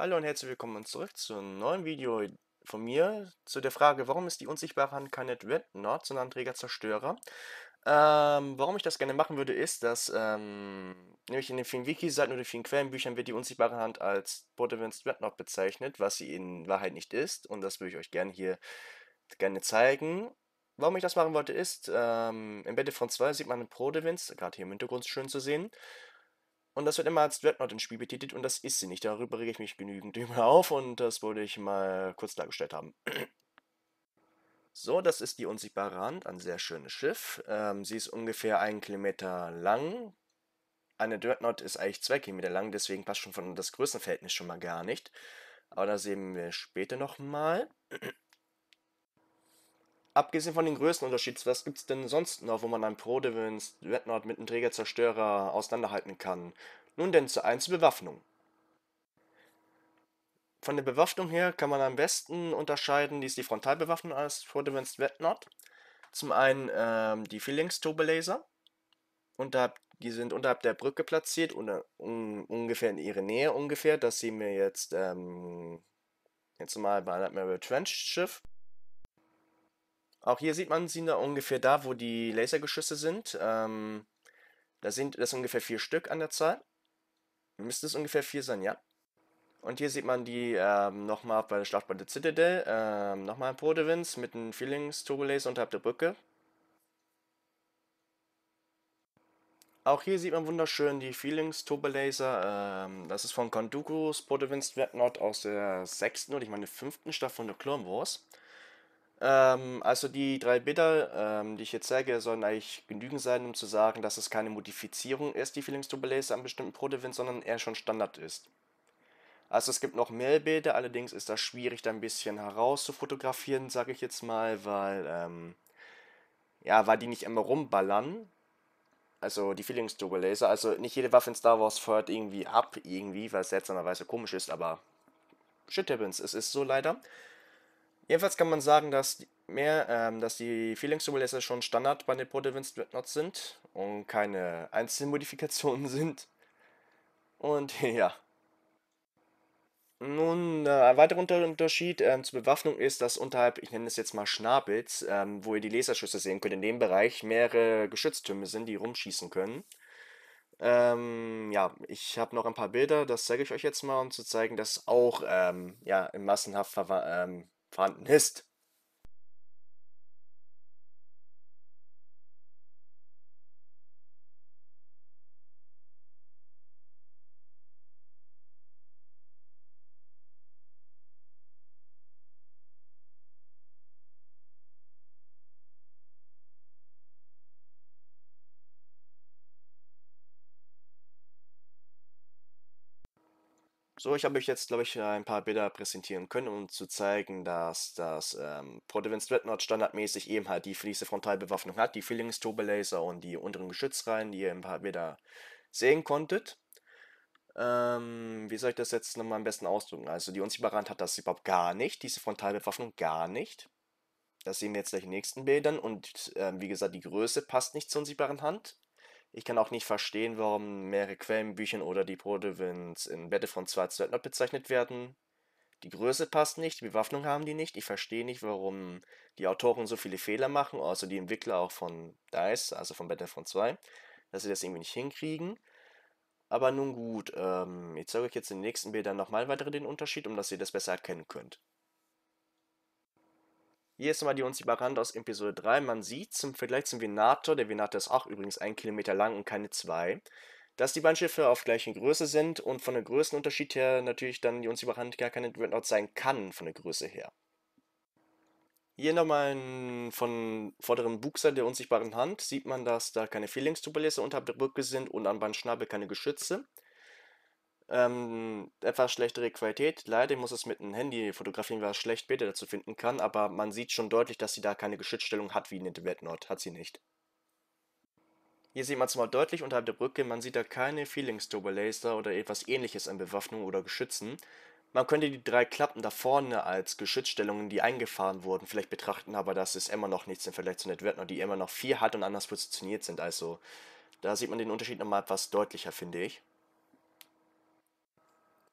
Hallo und herzlich willkommen zurück zu einem neuen Video von mir zu der Frage, warum ist die unsichtbare Hand keine Dreadnought, sondern Trägerzerstörer? Ähm, warum ich das gerne machen würde, ist, dass ähm, nämlich in den vielen Wiki-Seiten oder vielen Quellenbüchern wird die unsichtbare Hand als Borderlands Dreadnought bezeichnet, was sie in Wahrheit nicht ist und das würde ich euch gerne hier gerne zeigen. Warum ich das machen wollte ist, ähm, im Battlefront 2 sieht man einen Prodevins, gerade hier im Hintergrund schön zu sehen, und das wird immer als Dreadnought ins Spiel betitelt und das ist sie nicht. Darüber rege ich mich genügend immer auf und das wollte ich mal kurz dargestellt haben. so, das ist die unsichtbare Hand, ein sehr schönes Schiff. Ähm, sie ist ungefähr einen Kilometer lang. Eine Dreadnought ist eigentlich zwei Kilometer lang, deswegen passt schon von das Größenverhältnis schon mal gar nicht. Aber das sehen wir später nochmal. Abgesehen von den Größenunterschieds, was gibt's denn sonst noch, wo man einen Prodevins Dreadnought mit einem Trägerzerstörer auseinanderhalten kann? Nun denn zur 1 Bewaffnung. Von der Bewaffnung her kann man am besten unterscheiden, ist die Frontalbewaffnung als Prodevins Dreadnought. Zum einen ähm, die Phalanx Turbolaser. die sind unterhalb der Brücke platziert, un, un, ungefähr in ihre Nähe ungefähr. Das sehen wir jetzt, ähm, jetzt mal bei einem Admiral Trench Schiff. Auch hier sieht man sie da ungefähr da, wo die Lasergeschüsse sind. Ähm, da sind das ungefähr vier Stück an der Zahl. Müsste es ungefähr vier sein, ja. Und hier sieht man die ähm, nochmal bei der Schlacht bei der Citadel, ähm, nochmal ein Podewins mit einem Feelings-Turbolaser unterhalb der Brücke. Auch hier sieht man wunderschön die Feelings-Turbolaser. Ähm, das ist von Kondukus Podewins Dreadnought aus der sechsten oder ich meine fünften Staffel von The Clone Wars. Ähm, also die drei Bilder, ähm, die ich jetzt zeige, sollen eigentlich genügend sein, um zu sagen, dass es keine Modifizierung ist, die Feelings to an bestimmten Protewin, sondern eher schon Standard ist. Also es gibt noch mehr Bilder, allerdings ist das schwierig, da ein bisschen herauszufotografieren, sage ich jetzt mal, weil, ähm, ja, weil die nicht immer rumballern. Also die Feelings Double also nicht jede Waffe in Star Wars feuert irgendwie ab, irgendwie, weil es seltsamerweise komisch ist, aber shit happens, es ist so leider. Jedenfalls kann man sagen, dass mehr, ähm, dass die Feeling Simulator schon Standard bei den Podewins Dreadnoughts sind und keine Einzelmodifikationen sind. Und ja. Nun, äh, ein weiterer Unterschied ähm, zur Bewaffnung ist, dass unterhalb, ich nenne es jetzt mal Schnabels, ähm, wo ihr die Laserschüsse sehen könnt, in dem Bereich mehrere Geschütztürme sind, die rumschießen können. Ähm, ja, ich habe noch ein paar Bilder, das zeige ich euch jetzt mal, um zu zeigen, dass auch ähm, ja, in massenhaft ähm, vorhanden ist. So, ich habe euch jetzt, glaube ich, ein paar Bilder präsentieren können, um zu zeigen, dass das ähm, Protovince Dreadnought standardmäßig eben halt die fließende Frontalbewaffnung hat, die Frühlingsturbolaser und die unteren Geschützreihen, die ihr ein paar Bilder sehen konntet. Ähm, wie soll ich das jetzt nochmal am besten ausdrücken? Also die unsichtbare Hand hat das überhaupt gar nicht, diese Frontalbewaffnung gar nicht. Das sehen wir jetzt gleich in den nächsten Bildern und äh, wie gesagt, die Größe passt nicht zur unsichtbaren Hand. Ich kann auch nicht verstehen, warum mehrere Quellenbücher oder die Protovints in Battlefront 2 als Söldner bezeichnet werden. Die Größe passt nicht, die Bewaffnung haben die nicht. Ich verstehe nicht, warum die Autoren so viele Fehler machen, also die Entwickler auch von DICE, also von Battlefront 2, dass sie das irgendwie nicht hinkriegen. Aber nun gut, ähm, ich zeige euch jetzt in den nächsten Bildern nochmal weiter den Unterschied, um dass ihr das besser erkennen könnt. Hier ist nochmal die Unsichtbare aus Episode 3. Man sieht zum Vergleich zum Venator, der Venator ist auch übrigens ein Kilometer lang und keine zwei, dass die beiden Schiffe auf gleicher Größe sind und von der Größenunterschied her natürlich dann die Unsichtbare gar keine Dreadnought sein kann, von der Größe her. Hier nochmal von vorderen Bugseite der unsichtbaren Hand sieht man, dass da keine Fehlingstuberlässe unter der Brücke sind und an Bandschnabel keine Geschütze. Ähm, etwas schlechtere Qualität. Leider muss es mit einem Handy fotografieren, weil es schlecht Bilder dazu finden kann, aber man sieht schon deutlich, dass sie da keine Geschützstellung hat wie in der Wetnot. Hat sie nicht. Hier sieht man es mal deutlich unterhalb der Brücke, man sieht da keine feelings laser oder etwas ähnliches an Bewaffnung oder Geschützen. Man könnte die drei Klappen da vorne als Geschützstellungen, die eingefahren wurden, vielleicht betrachten, aber das ist immer noch nichts im Vergleich zu Netwetner, die immer noch vier hat und anders positioniert sind. Also da sieht man den Unterschied nochmal etwas deutlicher, finde ich.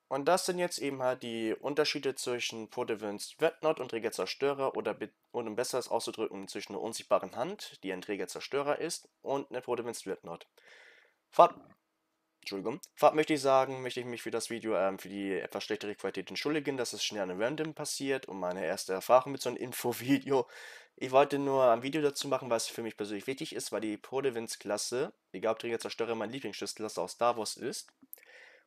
Und das sind jetzt eben halt die Unterschiede zwischen Podevins Wetnot und Trägerzerstörer Zerstörer oder um besser auszudrücken, zwischen einer unsichtbaren Hand, die ein Trägerzerstörer ist, und einer Podevins Wetnot. Fahrt, Entschuldigung. Fahrt möchte ich sagen, möchte ich mich für das Video ähm, für die etwas schlechtere Qualität entschuldigen, dass es schnell an Random passiert und meine erste Erfahrung mit so einem Infovideo. Ich wollte nur ein Video dazu machen, was für mich persönlich wichtig ist, weil die Podevins-Klasse, egal ob Trägerzerstörer mein meine Lieblingsschiffsklasse aus Star Wars ist.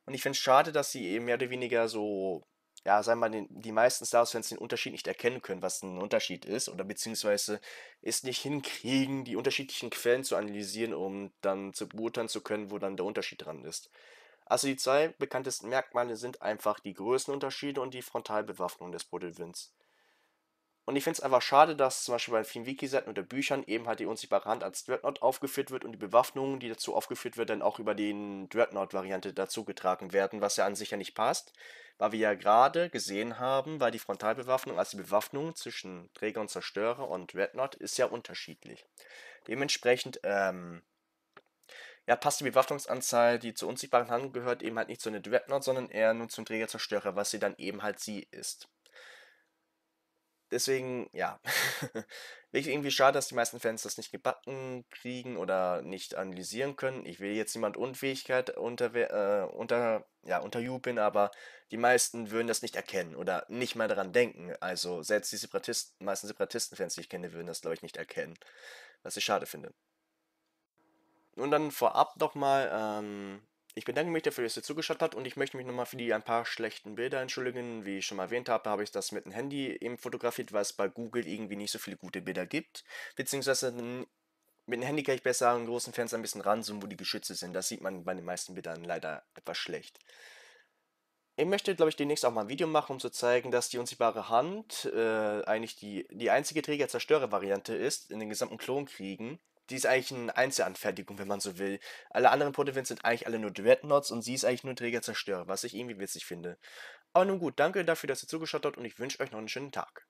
Und ich finde es schade, dass sie eben mehr oder weniger so, ja, sagen wir mal, die meisten Star-Fans den Unterschied nicht erkennen können, was ein Unterschied ist, oder beziehungsweise es nicht hinkriegen, die unterschiedlichen Quellen zu analysieren, um dann zu beurteilen zu können, wo dann der Unterschied dran ist. Also die zwei bekanntesten Merkmale sind einfach die Größenunterschiede und die Frontalbewaffnung des Bodywinds. Und ich finde es einfach schade, dass zum Beispiel bei vielen Wikiseiten oder Büchern eben halt die unsichtbare Hand als Dreadnought aufgeführt wird und die Bewaffnungen, die dazu aufgeführt wird, dann auch über den Dreadnought-Variante dazugetragen werden, was ja an sich ja nicht passt, weil wir ja gerade gesehen haben, weil die Frontalbewaffnung, also die Bewaffnung zwischen Träger und Zerstörer und Dreadnought ist ja unterschiedlich. Dementsprechend, ähm, ja, passt die Bewaffnungsanzahl, die zur unsichtbaren Hand gehört, eben halt nicht zu einer Dreadnought, sondern eher nur zum Träger-Zerstörer, was sie dann eben halt sie ist. Deswegen, ja, wirklich irgendwie schade, dass die meisten Fans das nicht gebacken kriegen oder nicht analysieren können. Ich will jetzt niemand Unfähigkeit unter, äh, unter, ja, unterjubeln, aber die meisten würden das nicht erkennen oder nicht mal daran denken. Also selbst die Separatisten, meisten Separatisten-Fans, die ich kenne, würden das, glaube ich, nicht erkennen. Was ich schade finde. Und dann vorab nochmal, ähm, ich bedanke mich dafür, dass ihr zugeschaut habt und ich möchte mich nochmal für die ein paar schlechten Bilder entschuldigen. Wie ich schon mal erwähnt habe, habe ich das mit dem Handy eben fotografiert, weil es bei Google irgendwie nicht so viele gute Bilder gibt. Beziehungsweise mit dem Handy kann ich besser an großen Fenster ein bisschen ranzoomen, wo die Geschütze sind. Das sieht man bei den meisten Bildern leider etwas schlecht. Ich möchte, glaube ich, demnächst auch mal ein Video machen, um zu zeigen, dass die unsichtbare Hand äh, eigentlich die, die einzige zerstörer variante ist in den gesamten Klonkriegen die ist eigentlich eine Einzelanfertigung, wenn man so will. Alle anderen Protowinds sind eigentlich alle nur Dreadnoughts und sie ist eigentlich nur Trägerzerstörer, was ich irgendwie witzig finde. Aber nun gut, danke dafür, dass ihr zugeschaut habt und ich wünsche euch noch einen schönen Tag.